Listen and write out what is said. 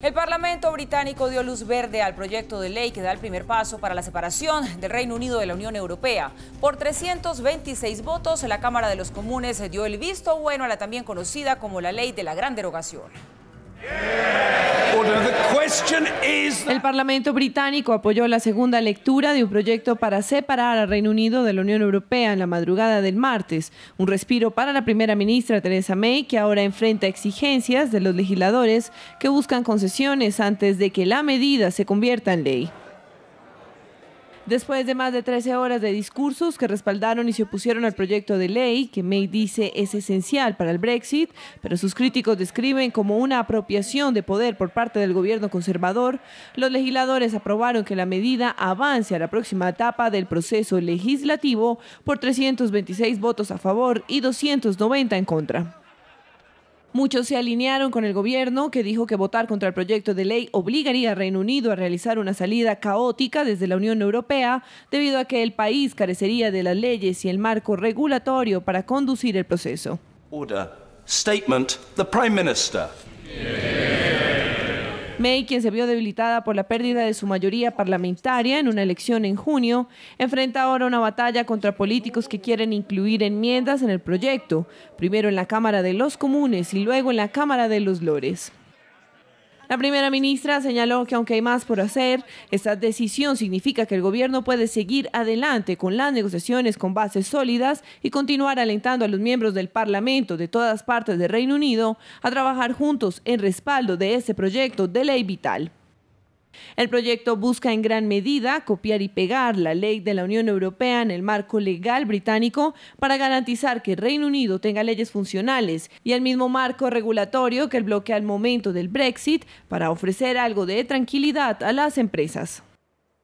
El Parlamento británico dio luz verde al proyecto de ley que da el primer paso para la separación del Reino Unido de la Unión Europea. Por 326 votos, la Cámara de los Comunes dio el visto bueno a la también conocida como la Ley de la Gran Derogación. El Parlamento británico apoyó la segunda lectura de un proyecto para separar al Reino Unido de la Unión Europea en la madrugada del martes, un respiro para la primera ministra Theresa May, que ahora enfrenta exigencias de los legisladores que buscan concesiones antes de que la medida se convierta en ley. Después de más de 13 horas de discursos que respaldaron y se opusieron al proyecto de ley que May dice es esencial para el Brexit, pero sus críticos describen como una apropiación de poder por parte del gobierno conservador, los legisladores aprobaron que la medida avance a la próxima etapa del proceso legislativo por 326 votos a favor y 290 en contra. Muchos se alinearon con el gobierno que dijo que votar contra el proyecto de ley obligaría a Reino Unido a realizar una salida caótica desde la Unión Europea debido a que el país carecería de las leyes y el marco regulatorio para conducir el proceso. Statement. Prime Minister. May, quien se vio debilitada por la pérdida de su mayoría parlamentaria en una elección en junio, enfrenta ahora una batalla contra políticos que quieren incluir enmiendas en el proyecto, primero en la Cámara de los Comunes y luego en la Cámara de los Lores. La primera ministra señaló que aunque hay más por hacer, esta decisión significa que el gobierno puede seguir adelante con las negociaciones con bases sólidas y continuar alentando a los miembros del Parlamento de todas partes del Reino Unido a trabajar juntos en respaldo de ese proyecto de ley vital. El proyecto busca en gran medida copiar y pegar la ley de la Unión Europea en el marco legal británico para garantizar que el Reino Unido tenga leyes funcionales y el mismo marco regulatorio que el bloque al momento del Brexit para ofrecer algo de tranquilidad a las empresas.